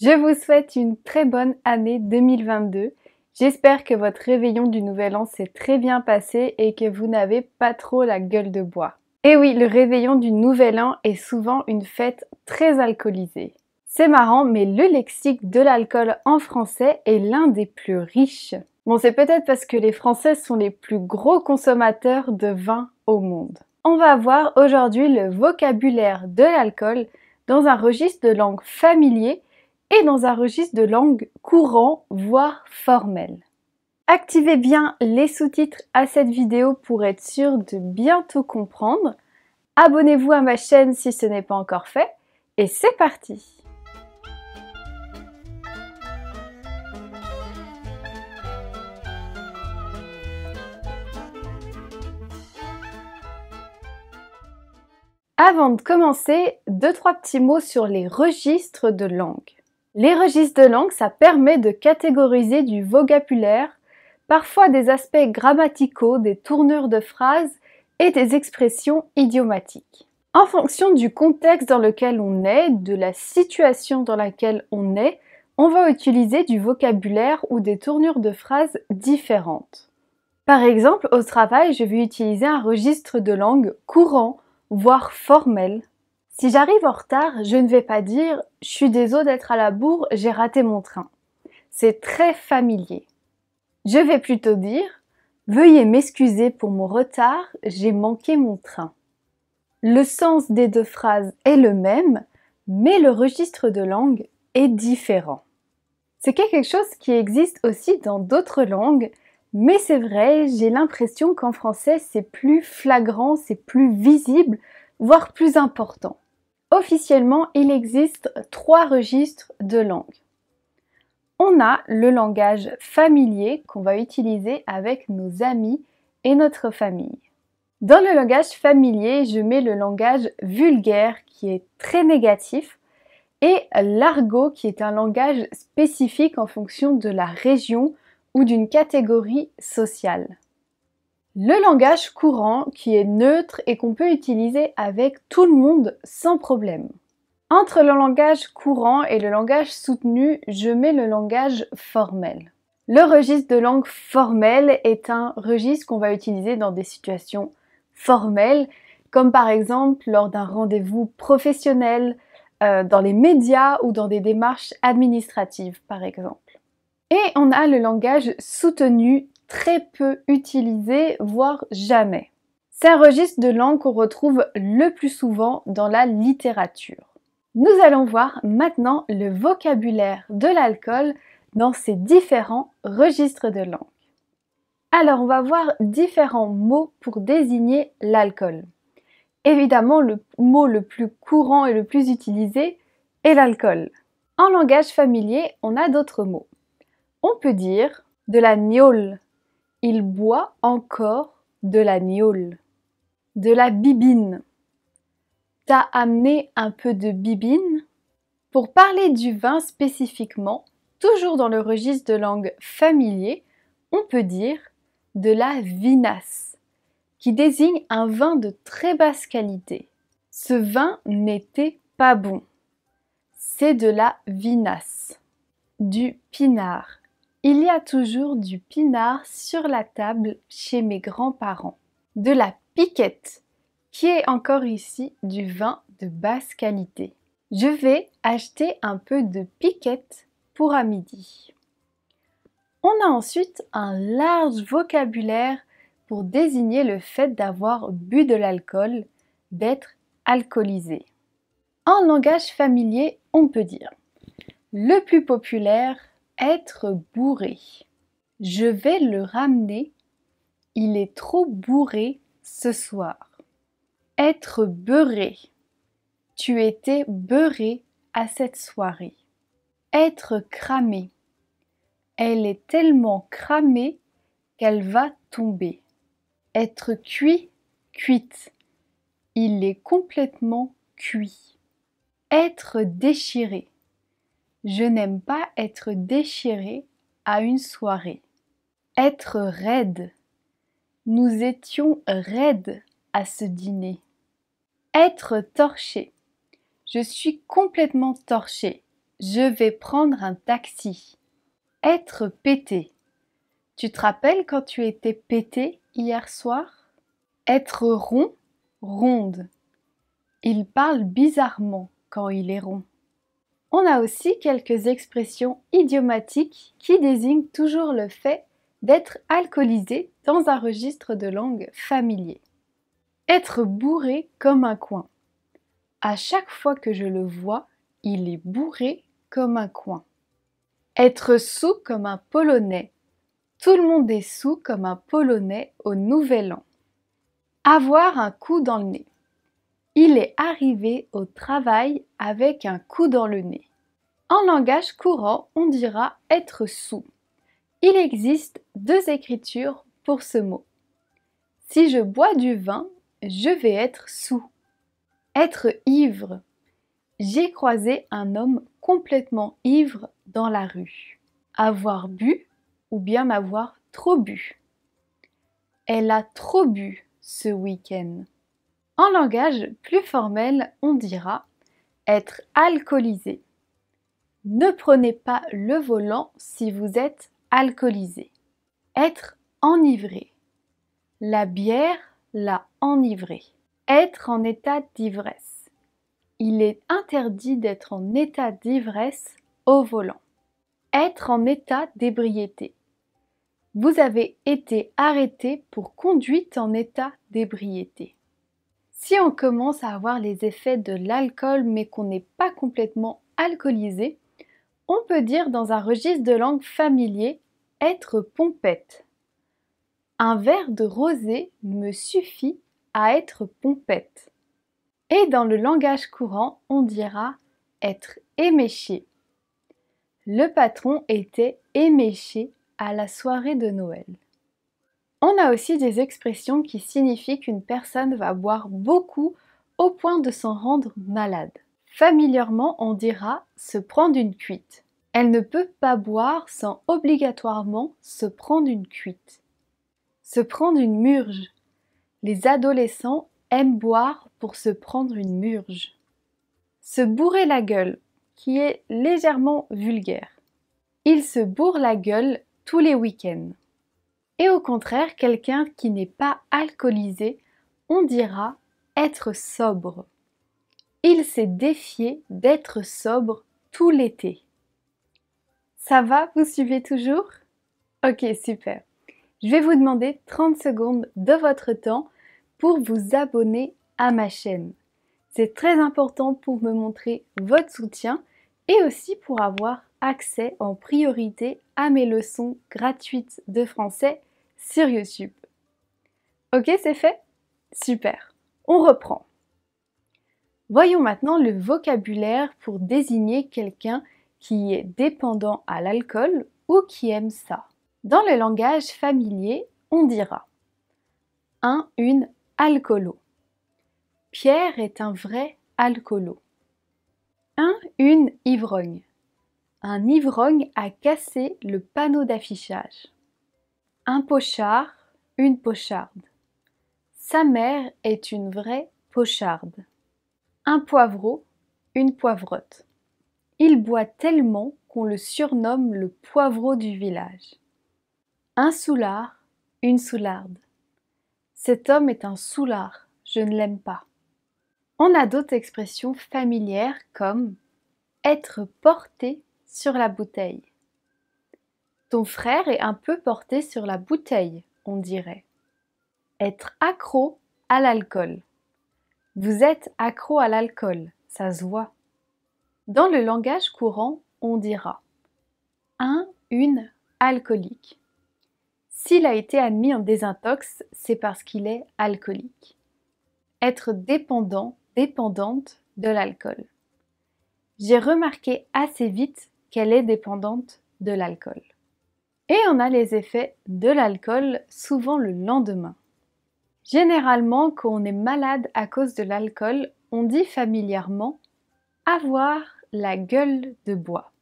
Je vous souhaite une très bonne année 2022. J'espère que votre réveillon du Nouvel An s'est très bien passé et que vous n'avez pas trop la gueule de bois. Et eh oui, le réveillon du Nouvel An est souvent une fête très alcoolisée. C'est marrant, mais le lexique de l'alcool en français est l'un des plus riches. Bon, c'est peut-être parce que les Français sont les plus gros consommateurs de vin au monde. On va voir aujourd'hui le vocabulaire de l'alcool dans un registre de langue familier et dans un registre de langue courant, voire formel. Activez bien les sous-titres à cette vidéo pour être sûr de bien tout comprendre. Abonnez-vous à ma chaîne si ce n'est pas encore fait et c'est parti Avant de commencer, deux trois petits mots sur les registres de langue. Les registres de langue, ça permet de catégoriser du vocabulaire, parfois des aspects grammaticaux, des tournures de phrases et des expressions idiomatiques. En fonction du contexte dans lequel on est, de la situation dans laquelle on est, on va utiliser du vocabulaire ou des tournures de phrases différentes. Par exemple, au travail, je vais utiliser un registre de langue courant, voire formel. Si j'arrive en retard, je ne vais pas dire je suis désolé d'être à la bourre, j'ai raté mon train. C'est très familier. Je vais plutôt dire veuillez m'excuser pour mon retard, j'ai manqué mon train. Le sens des deux phrases est le même, mais le registre de langue est différent. C'est quelque chose qui existe aussi dans d'autres langues, mais c'est vrai, j'ai l'impression qu'en français c'est plus flagrant, c'est plus visible, voire plus important. Officiellement, il existe trois registres de langues. On a le langage familier qu'on va utiliser avec nos amis et notre famille. Dans le langage familier, je mets le langage vulgaire qui est très négatif et l'argot qui est un langage spécifique en fonction de la région ou d'une catégorie sociale. Le langage courant qui est neutre et qu'on peut utiliser avec tout le monde sans problème. Entre le langage courant et le langage soutenu, je mets le langage formel. Le registre de langue formel est un registre qu'on va utiliser dans des situations formelles, comme par exemple lors d'un rendez-vous professionnel, euh, dans les médias ou dans des démarches administratives par exemple. Et on a le langage soutenu très peu utilisé, voire jamais. C'est un registre de langue qu'on retrouve le plus souvent dans la littérature. Nous allons voir maintenant le vocabulaire de l'alcool dans ces différents registres de langue. Alors, on va voir différents mots pour désigner l'alcool. Évidemment, le mot le plus courant et le plus utilisé est l'alcool. En langage familier, on a d'autres mots. On peut dire de la gnôle, il boit encore de la gnôle, de la bibine. T'as amené un peu de bibine Pour parler du vin spécifiquement, toujours dans le registre de langue familier, on peut dire de la vinasse, qui désigne un vin de très basse qualité. Ce vin n'était pas bon. C'est de la vinasse, du pinard, il y a toujours du pinard sur la table chez mes grands-parents. De la piquette, qui est encore ici du vin de basse qualité. Je vais acheter un peu de piquette pour à midi. On a ensuite un large vocabulaire pour désigner le fait d'avoir bu de l'alcool, d'être alcoolisé. En langage familier, on peut dire le plus populaire, être bourré. Je vais le ramener. Il est trop bourré ce soir. Être beurré. Tu étais beurré à cette soirée. Être cramé. Elle est tellement cramée qu'elle va tomber. Être cuit, cuite. Il est complètement cuit. Être déchiré. Je n'aime pas être déchiré à une soirée. Être raide. Nous étions raides à ce dîner. Être torché. Je suis complètement torché. Je vais prendre un taxi. Être pété. Tu te rappelles quand tu étais pété hier soir Être rond, ronde. Il parle bizarrement quand il est rond. On a aussi quelques expressions idiomatiques qui désignent toujours le fait d'être alcoolisé dans un registre de langue familier. Être bourré comme un coin. À chaque fois que je le vois, il est bourré comme un coin. Être sous comme un Polonais. Tout le monde est sous comme un Polonais au Nouvel An. Avoir un coup dans le nez. Il est arrivé au travail avec un coup dans le nez. En langage courant, on dira être sous. Il existe deux écritures pour ce mot. Si je bois du vin, je vais être sous. Être ivre. J'ai croisé un homme complètement ivre dans la rue. Avoir bu ou bien m'avoir trop bu. Elle a trop bu ce week-end. En langage plus formel, on dira être alcoolisé. Ne prenez pas le volant si vous êtes alcoolisé. Être enivré. La bière l'a enivré. Être en état d'ivresse. Il est interdit d'être en état d'ivresse au volant. Être en état d'ébriété. Vous avez été arrêté pour conduite en état d'ébriété. Si on commence à avoir les effets de l'alcool mais qu'on n'est pas complètement alcoolisé, on peut dire dans un registre de langue familier être pompette. Un verre de rosé me suffit à être pompette. Et dans le langage courant, on dira être éméché. Le patron était éméché à la soirée de Noël. On a aussi des expressions qui signifient qu'une personne va boire beaucoup au point de s'en rendre malade. Familièrement, on dira se prendre une cuite. Elle ne peut pas boire sans obligatoirement se prendre une cuite. Se prendre une murge. Les adolescents aiment boire pour se prendre une murge. Se bourrer la gueule, qui est légèrement vulgaire. Il se bourre la gueule tous les week-ends. Et au contraire, quelqu'un qui n'est pas alcoolisé, on dira être sobre. Il s'est défié d'être sobre tout l'été. Ça va, vous suivez toujours Ok, super. Je vais vous demander 30 secondes de votre temps pour vous abonner à ma chaîne. C'est très important pour me montrer votre soutien et aussi pour avoir accès en priorité à mes leçons gratuites de français sur Ok, c'est fait Super. On reprend. Voyons maintenant le vocabulaire pour désigner quelqu'un qui est dépendant à l'alcool ou qui aime ça. Dans le langage familier, on dira un, une alcoolo. Pierre est un vrai alcoolo. Un, une ivrogne. Un ivrogne a cassé le panneau d'affichage. Un pochard, une pocharde. Sa mère est une vraie pocharde. Un poivreau, une poivrotte. Il boit tellement qu'on le surnomme le poivreau du village. Un soulard, une soularde. Cet homme est un soulard, je ne l'aime pas. On a d'autres expressions familières comme être porté sur la bouteille. Ton frère est un peu porté sur la bouteille, on dirait. Être accro à l'alcool. Vous êtes accro à l'alcool, ça se voit. Dans le langage courant, on dira un, une alcoolique. S'il a été admis en désintox, c'est parce qu'il est alcoolique. Être dépendant, dépendante de l'alcool. J'ai remarqué assez vite qu'elle est dépendante de l'alcool. Et on a les effets de l'alcool, souvent le lendemain. Généralement, quand on est malade à cause de l'alcool, on dit familièrement avoir la gueule de bois.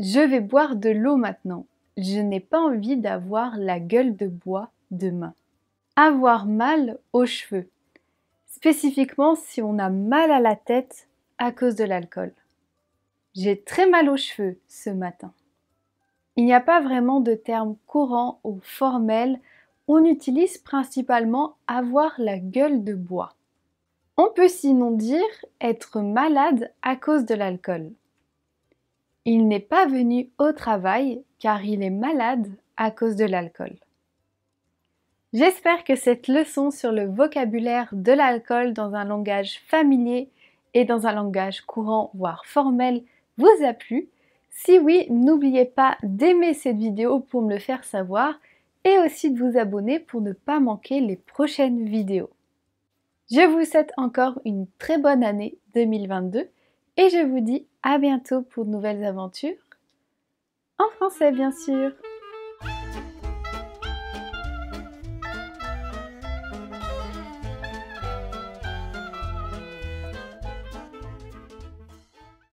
Je vais boire de l'eau maintenant. Je n'ai pas envie d'avoir la gueule de bois demain. Avoir mal aux cheveux. Spécifiquement si on a mal à la tête à cause de l'alcool. J'ai très mal aux cheveux ce matin. Il n'y a pas vraiment de terme courant ou formel, on utilise principalement avoir la gueule de bois. On peut sinon dire être malade à cause de l'alcool. Il n'est pas venu au travail car il est malade à cause de l'alcool. J'espère que cette leçon sur le vocabulaire de l'alcool dans un langage familier et dans un langage courant voire formel vous a plu. Si oui, n'oubliez pas d'aimer cette vidéo pour me le faire savoir et aussi de vous abonner pour ne pas manquer les prochaines vidéos. Je vous souhaite encore une très bonne année 2022 et je vous dis à bientôt pour de nouvelles aventures en français bien sûr.